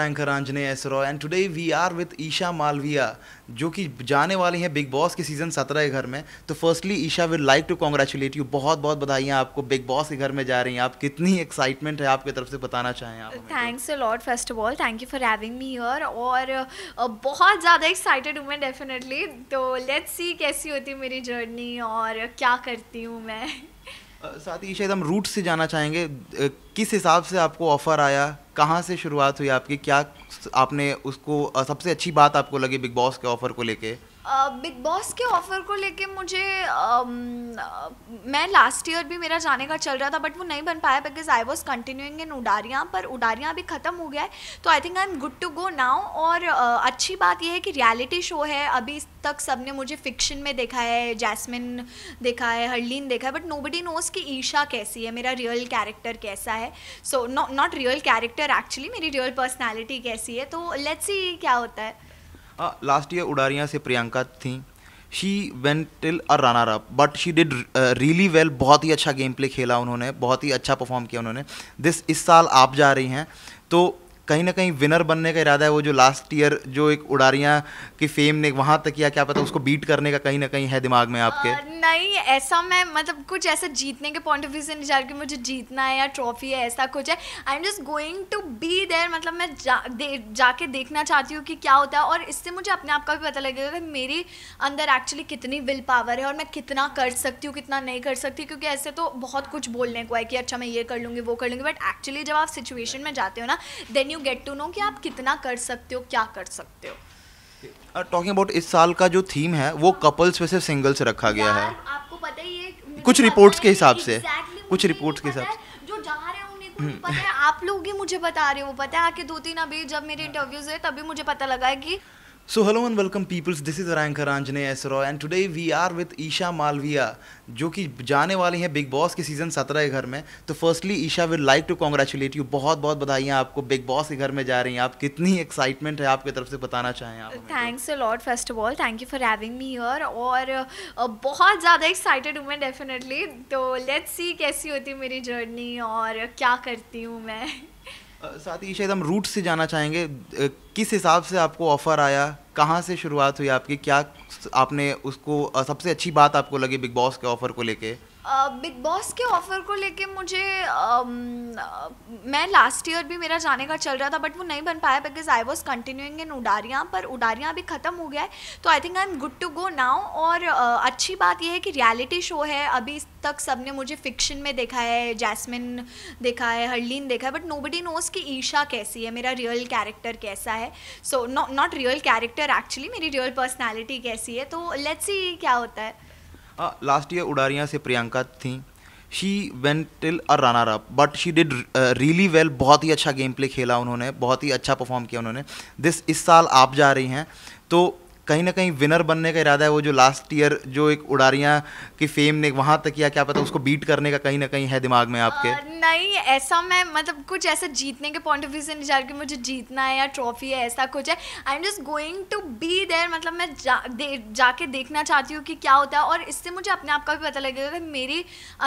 Anchor आंजने एसरो and today we are with Isha Malviya जो कि जाने वाली हैं बिग बॉस के सीज़न सत्रह के घर में तो firstly Isha will like to congratulate you बहुत बहुत बधाई बधाइयाँ आपको बिग बॉस के घर में जा रही हैं आप कितनी एक्साइटमेंट है आपकी तरफ से बताना चाहें आप थैंक्स तो। A lot first of all thank you for having me here और बहुत ज़्यादा एक्साइटेड हूँ मैं डेफिनेटली तो लेट्स सी कैसी होती मेरी जर्नी और क्या करती हूँ मैं साथ ही शायद हम रूट से जाना चाहेंगे किस हिसाब से आपको ऑफ़र आया कहाँ से शुरुआत हुई आपकी क्या आपने उसको सबसे अच्छी बात आपको लगी बिग बॉस के ऑफ़र को लेके बिग बॉस के ऑफ़र को लेके मुझे मैं लास्ट ईयर भी मेरा जाने का चल रहा था बट वो नहीं बन पाया because I was continuing in Udaariyaan पर उडारियाँ अभी ख़त्म हो गया है तो I think I am good to go now और अच्छी बात यह है कि रियलिटी शो है अभी तक सब ने मुझे फिक्शन में देखा है जैसमिन देखा है हरलीन देखा है बट नो बडी नोज़ कि ईशा कैसी है मेरा रियल कैरेक्टर कैसा है so not real character actually मेरी रियल पर्सनैलिटी कैसी है तो लेट्स सी क्या होता है लास्ट हाँ, ईयर उड़ारियाँ से प्रियंका थी she went till a runner up but she did really well बहुत ही अच्छा गेम प्ले खेला उन्होंने बहुत ही अच्छा परफॉर्म किया उन्होंने दिस इस साल आप जा रही हैं तो कहीं ना कहीं विनर बनने का इरादा है वो जो लास्ट ईयर जो एक उड़ारियाँ की फेम ने वहाँ तक किया क्या पता उसको बीट करने का कहीं ना कहीं है दिमाग में आपके नहीं ऐसा मैं मतलब कुछ ऐसा जीतने के पॉइंट ऑफ व्यू से नहीं जा रही मुझे जीतना है या ट्रॉफी है ऐसा कुछ है I am just going to be there मतलब मैं जा, दे, जाके देखना चाहती हूँ कि क्या होता है और इससे मुझे अपने आप का भी पता लगेगा कि मेरे अंदर एक्चुअली कितनी विल पावर है और मैं कितना कर सकती हूँ कितना नहीं कर सकती क्योंकि ऐसे तो बहुत कुछ बोलने को है कि अच्छा मैं ये कर लूँगी वो कर लूँगी बट एक्चुअली जब आप सिचुएशन में जाते हो ना then you get to know कि आप कितना कर सकते हो क्या कर सकते हो टॉकिंग uh, अबाउट इस साल का जो थीम है वो कपल्स वैसे सिंगल से रखा गया है आपको पता ही है कुछ रिपोर्ट्स के हिसाब से कुछ रिपोर्ट्स के हिसाब से जो जा रहे हैं हम्म। पता है आप लोग ही मुझे बता रहे हो पता है आके दो तीन अभी जब मेरे इंटरव्यूज हाँ। हुए तभी मुझे पता लगा है कि So hello and welcome peoples this is Arankar Anjane Esro and today we are with Isha Malviya जो कि जाने वाली हैं बिग बॉस के सीज़न सत्रह के घर में तो firstly Isha will like to congratulate you बहुत बहुत बधाई बधाइयाँ आपको बिग बॉस के घर में जा रही हैं आप कितनी एक्साइटमेंट है आपकी तरफ से बताना चाहें आप थैंक्स तो। A lot first of all thank you for having me here और बहुत ज़्यादा एक्साइटेड हूँ मैं डेफिनेटली तो लेट्स सी कैसी होती है मेरी जर्नी और क्या करती हूँ मैं साथ ही शायद हम रूट से जाना चाहेंगे किस हिसाब से आपको ऑफ़र आया कहाँ से शुरुआत हुई आपकी क्या आपने उसको सबसे अच्छी बात आपको लगी बिग बॉस के ऑफ़र को लेके बिग बॉस के ऑफ़र को लेके मुझे मैं लास्ट ईयर भी मेरा जाने का चल रहा था बट वो नहीं बन पाया because I was continuing in Udaariyaan पर उडारियाँ अभी ख़त्म हो गया है तो I think I am good to go now और अच्छी बात यह है कि रियलिटी शो है अभी तक सब ने मुझे फिक्शन में देखा है जैसमिन देखा है हरलीन देखा है बट नो बडी नोज़ कि ईशा कैसी है मेरा रियल कैरेक्टर कैसा है so not real character actually मेरी रियल पर्सनैलिटी कैसी है तो लेट्स सी क्या होता है लास्ट हाँ, ईयर उड़ारियाँ से प्रियंका थी she went till a runner up but she did really well बहुत ही अच्छा गेम प्ले खेला उन्होंने बहुत ही अच्छा परफॉर्म किया उन्होंने दिस इस साल आप जा रही हैं तो कहीं ना कहीं विनर बनने का इरादा है वो जो लास्ट ईयर जो एक उड़ारियाँ की फेम ने वहाँ तक किया क्या पता उसको बीट करने का कहीं ना कहीं है दिमाग में आपके नहीं ऐसा मैं मतलब कुछ ऐसा जीतने के पॉइंट ऑफ व्यू से नहीं जा रही मुझे जीतना है या ट्रॉफी है ऐसा कुछ है I am just going to be there मतलब मैं जाके देखना चाहती हूँ कि क्या होता है और इससे मुझे अपने आप का भी पता लगेगा कि मेरे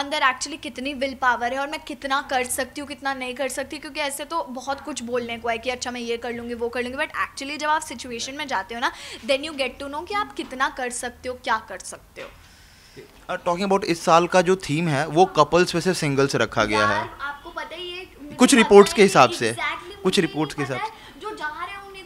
अंदर एक्चुअली कितनी विल पावर है और मैं कितना कर सकती हूँ कितना नहीं कर सकती क्योंकि ऐसे तो बहुत कुछ बोलने को है कि अच्छा मैं ये कर लूँगी वो कर लूँगी बट एक्चुअली जब आप सिचुएशन में जाते हो ना then you get to know कि आप कितना कर सकते हो क्या कर सकते हो टॉकिंग uh, अबाउट इस साल का जो थीम है वो कपल्स वैसे सिंगल्स रखा गया है आपको पता ही है कुछ रिपोर्ट्स के हिसाब से कुछ रिपोर्ट्स के हिसाब से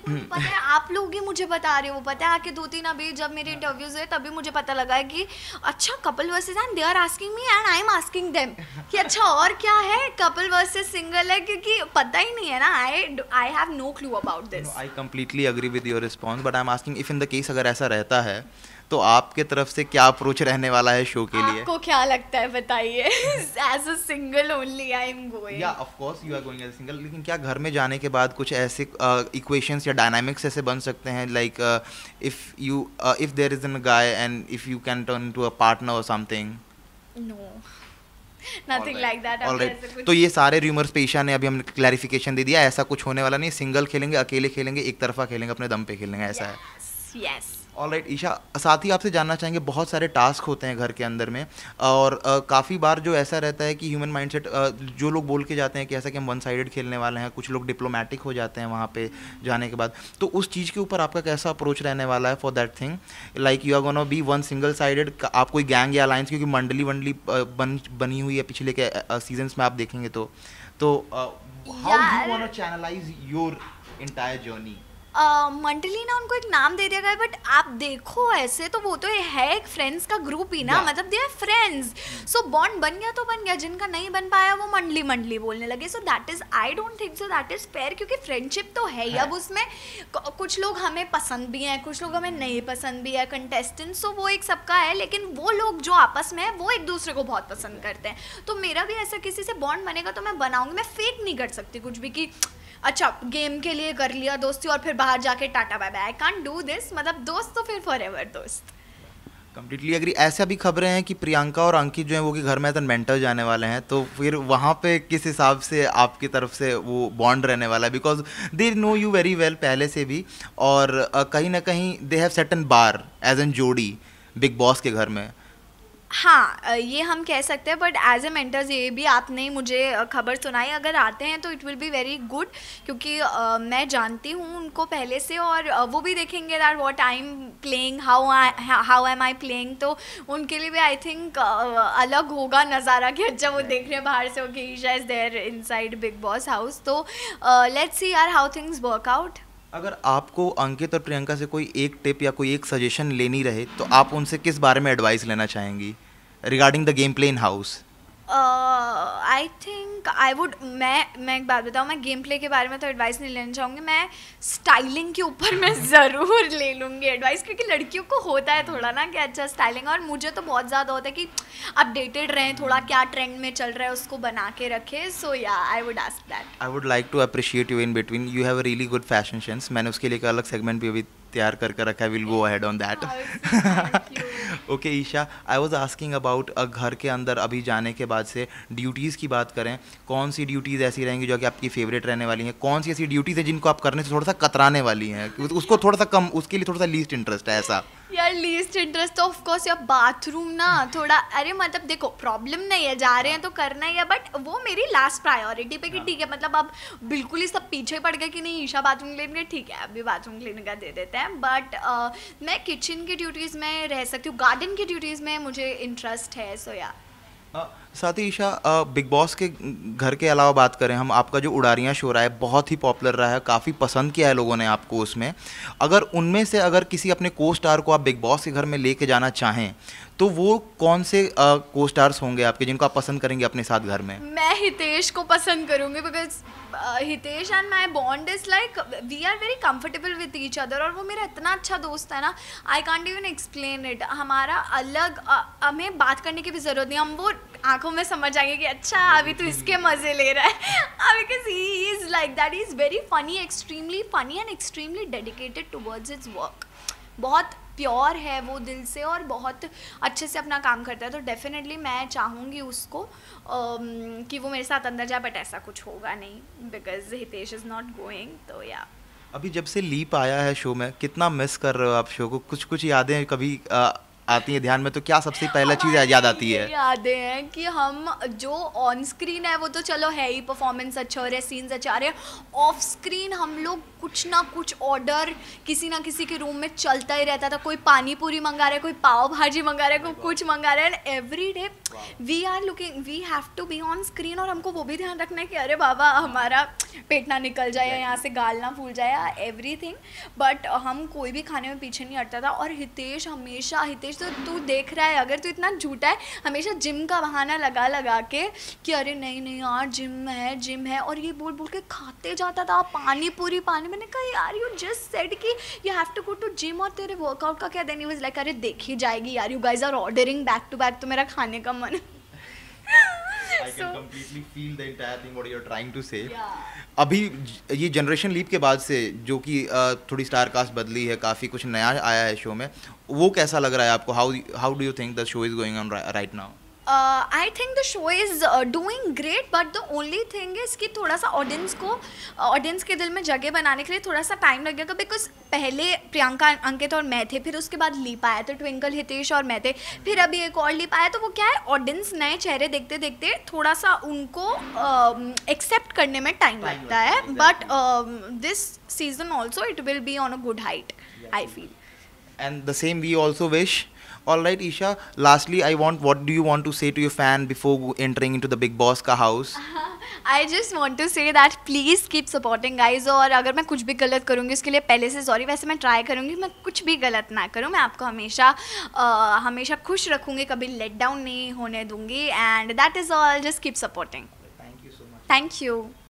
हम्म। पता है आप लोग ही मुझे बता रहे हो पता है आके दो तीन अभी जब मेरे इंटरव्यूज हाँ। हुए तभी मुझे पता लगा है कि अच्छा couple versus and they are asking me and I am asking them कि अच्छा और क्या है कपल वर्सेज सिंगल है क्योंकि पता ही नहीं है ना I I have no clue about this I completely agree with your response but I am asking if in the case अगर ऐसा रहता है तो आपके तरफ से क्या अप्रोच रहने वाला है शो के लिए आपको क्या लगता है बताइए as a single only I am going या of course you are going as single लेकिन क्या घर में जाने के बाद कुछ ऐसे इक्वेशंस uh, या डायनामिक्स ऐसे बन सकते हैं like if you if there is an guy and if you can turn to a partner और something no nothing like that तो ये सारे रूमर्स पे ईशा ने अभी हमने क्लैरिफिकेशन दे दिया ऐसा कुछ होने वाला नहीं सिंगल खेलेंगे अकेले खेलेंगे एक तरफा खेलेंगे अपने दम पे खेलेंगे ऐसा yes, है yes yes. All right Isha साथ ही आपसे जानना चाहेंगे बहुत सारे टास्क होते हैं घर के अंदर में और काफ़ी बार जो ऐसा रहता है कि ह्यूमन माइंडसेट जो लोग बोल के जाते हैं कि ऐसा कि हम वन साइडेड खेलने वाले हैं कुछ लोग डिप्लोमेटिक हो जाते हैं वहाँ पे जाने के बाद तो उस चीज़ के ऊपर आपका कैसा अप्रोच रहने वाला है for that thing like you are gonna be one single sided आप कोई गैंग या अलायंस क्योंकि मंडली वंडली बन बनी हुई है पिछले के सीजन में आप देखेंगे तो तो how you want channelise your entire journey mentally ना उनको एक नाम दे दिया गया बट आप देखो ऐसे तो वो तो है एक फ्रेंड्स का ग्रुप ही ना मतलब they are friends so bond बन गया तो बन गया जिनका नहीं बन पाया वो मंडली मंडली बोलने लगे so that is I don't think so that is fair क्योंकि फ्रेंडशिप तो है ही अब उसमें कुछ लोग हमें पसंद भी हैं कुछ लोग हमें नहीं पसंद भी है कंटेस्टेंट सो वो एक सबका है लेकिन वो लोग जो आपस में है वो एक दूसरे को बहुत पसंद करते हैं तो मेरा भी ऐसा किसी से बॉन्ड बनेगा तो मैं बनाऊंगी मैं फेक नहीं कर सकती कुछ भी कि अच्छा गेम के लिए कर लिया दोस्ती और फिर बाहर जाके tata bye bye I can't do this मतलब दोस्त तो फिर फॉर एवर दोस्त कम्प्लीटली अग्री ऐसे अभी खबरें हैं कि प्रियंका और अंकित जो हैं वो कि घर में तो मेंटर जाने वाले हैं तो फिर वहाँ पे किस हिसाब से आपकी तरफ से वो बॉन्ड रहने वाला है because they know you very well पहले से भी और कहीं ना कहीं दे हैव सेटन बार एज एन जोड़ी बिग बॉस के घर में हाँ ये हम कह सकते हैं बट एज ए मेंटर्स ये भी आपने मुझे खबर सुनाई अगर आते हैं तो it will be very good क्योंकि आ, मैं जानती हूँ उनको पहले से और वो भी देखेंगे that what I am playing how how am I playing तो उनके लिए भी आई थिंक अलग होगा नज़ारा कि अच्छा वो देख रहे हैं बाहर से okay Isha is there in Bigg Boss house तो let's see are how things work out अगर आपको अंकित और प्रियंका से कोई एक टिप या कोई एक सजेशन लेनी रहे तो आप उनसे किस बारे में एडवाइस लेना चाहेंगी regarding the game play in house I think I would मैं मैं एक बात बताऊँ मैं गेम प्ले के बारे में तो एडवाइस नहीं लेना चाहूँगी मैं स्टाइलिंग के ऊपर मैं ज़रूर ले लूँगी एडवाइस क्योंकि लड़कियों को होता है थोड़ा ना कि अच्छा स्टाइलिंग और मुझे तो बहुत ज़्यादा होता है कि अपडेटेड रहें थोड़ा hmm. क्या ट्रेंड में चल रहा है उसको बना के रखें सो या I would ask that I would like to appreciate you in between you have really good fashion sense मैंने उसके लिए एक अलग सेगमेंट भी अभी तैयार कर कर रखा है will go ahead on that okay Isha I was asking about घर के अंदर अभी जाने के बाद से ड्यूटीज़ की बात करें कौन सी ड्यूटीज़ ऐसी रहेंगी जो कि आपकी फेवरेट रहने वाली हैं कौन सी ऐसी ड्यूटीज़ हैं जिनको आप करने से थोड़ा सा कतराने वाली हैं उसको थोड़ा सा कम उसके लिए थोड़ा सा लीस्ट इंटरेस्ट है ऐसा यार लीस्ट इंटरेस्ट तो ऑफकोर्स यार बाथरूम ना थोड़ा अरे मतलब देखो प्रॉब्लम नहीं है जा रहे हैं हाँ। तो करना ही है बट वो मेरी लास्ट प्रायोरिटी पे कि हाँ। ठीक है मतलब अब बिल्कुल ही सब पीछे पड़ गए कि नहीं ईशा बाथरूम क्लीन कर ठीक है अभी बाथरूम क्लीन का दे देते हैं बट uh, मैं किचन की ड्यूटीज़ में रह सकती हूँ गार्डन की ड्यूटीज़ में मुझे इंटरेस्ट है सो so, यार yeah. साथ ही ईशा बिग बॉस के घर के अलावा बात करें हम आपका जो उड़ारियाँ शो रहा है बहुत ही पॉपुलर रहा है काफ़ी पसंद किया है लोगों ने आपको उसमें अगर उनमें से अगर किसी अपने को स्टार को आप बिग बॉस के घर में लेके जाना चाहें तो वो कौन से को स्टार्स होंगे आपके जिनको आप पसंद करेंगे अपने साथ घर में मैं हितेश को पसंद करूँगी because Hitesh and my bond is like we are very comfortable with each other और वो मेरा इतना अच्छा दोस्त है ना I can't even explain it हमारा अलग हमें बात करने की भी ज़रूरत नहीं हम वो आंखों में समझ आएंगे कि अच्छा अभी तो इसके मज़े ले रहा है because he is like that is very funny extremely funny and extremely dedicated towards its work बहुत प्योर है वो दिल से और बहुत अच्छे से अपना काम करता है तो डेफिनेटली मैं चाहूँगी उसको कि वो मेरे साथ अंदर जाए बट ऐसा कुछ होगा नहीं because Hitesh is not going to या अभी जब से लीप आया है शो में कितना मिस कर रहे हो आप शो को कुछ कुछ यादें कभी आती है ध्यान में तो क्या सबसे पहला चीज़ याद हाँ, आती है यादें हैं कि हम जो ऑन स्क्रीन है वो तो चलो है ही परफॉर्मेंस अच्छा हो रहा है सीन्स अच्छा आ रहे हैं ऑफ स्क्रीन हम लोग कुछ ना कुछ ऑर्डर किसी ना किसी के रूम में चलता ही रहता था कोई पानी पूरी मंगा रहा है कोई पाव भाजी मंगा रहा है कोई कुछ मंगा रहा है every day we are looking we have to be on screen और हमको वो भी ध्यान रखना है कि अरे बाबा हमारा पेट ना निकल जाए या यहाँ से गाल ना फूल जाए एवरी थिंग बट हम कोई भी खाने में पीछे नहीं हटता था और हितेश हमेशा हितेश तो तू देख रहा है अगर तू इतना झूठा है हमेशा जिम का बहाना लगा लगा के कि अरे नहीं नहीं यार जिम है जिम है और ये बोल बोल के खाते जाता था पानी पूरी पानी मैंने कहा यार यू जस्ट सेड कि you have to go to gym और तेरे वर्कआउट का क्या देन यू वॉज लाइक अरे देखी जाएगी यार you guys are ordering back to back तो मेरा खाने का someone. I can so, completely feel the entire thing what you're trying to say. Yeah. अभी ये जनरेशन लीप के बाद से जो कि थोड़ी स्टार कास्ट बदली है काफ़ी कुछ नया आया है शो में वो कैसा लग रहा है आपको how how do you think the show is going on right now I think the show is doing great but the only thing is कि थोड़ा सा ऑडियंस को ऑडियंस uh, के दिल में जगह बनाने के लिए थोड़ा सा टाइम लगेगा बिकॉज पहले प्रियंका अंकित और मैं थे फिर उसके बाद लीप आया तो ट्विंकल हितेश और मैं थे फिर अभी एक और लीप आया तो वो क्या है ऑडियंस नए चेहरे देखते देखते थोड़ा सा उनको एक्सेप्ट um, uh, करने में टाइम लगता है but this season also it will be on a good height I feel and the same we also wish all right Isha lastly I want what do you want to say to you fan before entering in to the Bigg Boss का house I just want to say that please keep supporting guys और अगर मैं कुछ भी गलत करूँगी उसके लिए पहले से सॉरी वैसे मैं ट्राई करूँगी मैं कुछ भी गलत ना करूँ मैं आपको हमेशा uh, हमेशा खुश रखूँगी कभी लेट डाउन नहीं होने दूंगी and that is all just keep supporting thank you